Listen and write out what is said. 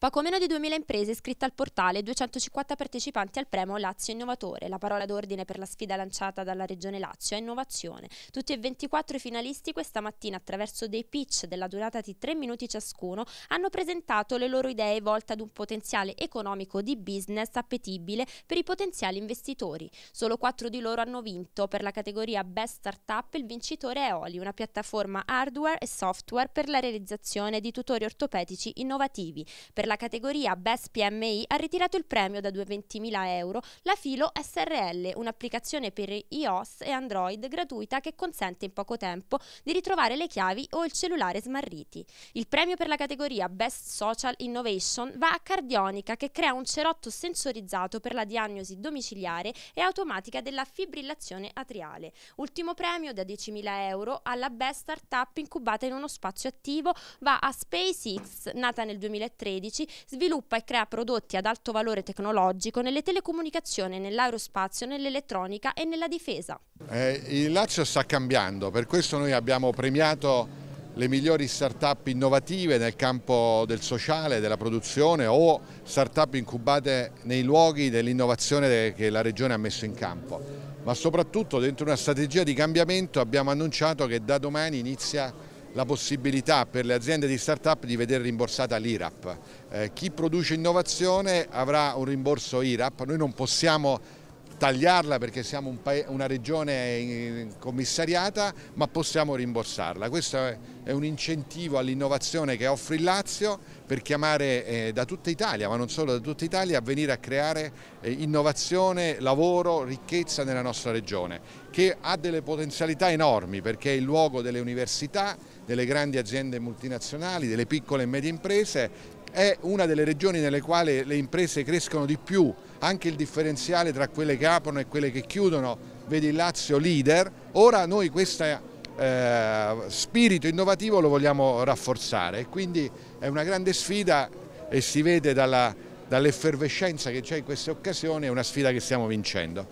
Poco meno di 2.000 imprese iscritte al portale e 250 partecipanti al premio Lazio Innovatore. La parola d'ordine per la sfida lanciata dalla Regione Lazio è innovazione. Tutti e 24 i finalisti questa mattina attraverso dei pitch della durata di 3 minuti ciascuno hanno presentato le loro idee volte ad un potenziale economico di business appetibile per i potenziali investitori. Solo 4 di loro hanno vinto. Per la categoria Best Startup il vincitore è Oli, una piattaforma hardware e software per la realizzazione di tutori ortopedici innovativi. Per la categoria Best PMI ha ritirato il premio da 220.000 euro la Filo SRL, un'applicazione per iOS e Android gratuita che consente in poco tempo di ritrovare le chiavi o il cellulare smarriti. Il premio per la categoria Best Social Innovation va a Cardionica che crea un cerotto sensorizzato per la diagnosi domiciliare e automatica della fibrillazione atriale. Ultimo premio da 10.000 euro alla Best Startup incubata in uno spazio attivo va a SpaceX, nata nel 2013 2012 sviluppa e crea prodotti ad alto valore tecnologico nelle telecomunicazioni, nell'aerospazio, nell'elettronica e nella difesa. Eh, il Lazio sta cambiando, per questo noi abbiamo premiato le migliori start-up innovative nel campo del sociale, della produzione o start-up incubate nei luoghi dell'innovazione che la Regione ha messo in campo. Ma soprattutto dentro una strategia di cambiamento abbiamo annunciato che da domani inizia la possibilità per le aziende di start-up di vedere rimborsata l'IRAP. Eh, chi produce innovazione avrà un rimborso IRAP, noi non possiamo tagliarla perché siamo un una regione commissariata, ma possiamo rimborsarla. Questo è un incentivo all'innovazione che offre il Lazio per chiamare eh, da tutta Italia, ma non solo da tutta Italia, a venire a creare eh, innovazione, lavoro, ricchezza nella nostra regione, che ha delle potenzialità enormi perché è il luogo delle università, delle grandi aziende multinazionali, delle piccole e medie imprese, è una delle regioni nelle quali le imprese crescono di più, anche il differenziale tra quelle che aprono e quelle che chiudono, vedi il Lazio leader, ora noi questo eh, spirito innovativo lo vogliamo rafforzare e quindi è una grande sfida e si vede dall'effervescenza dall che c'è in queste occasioni, è una sfida che stiamo vincendo.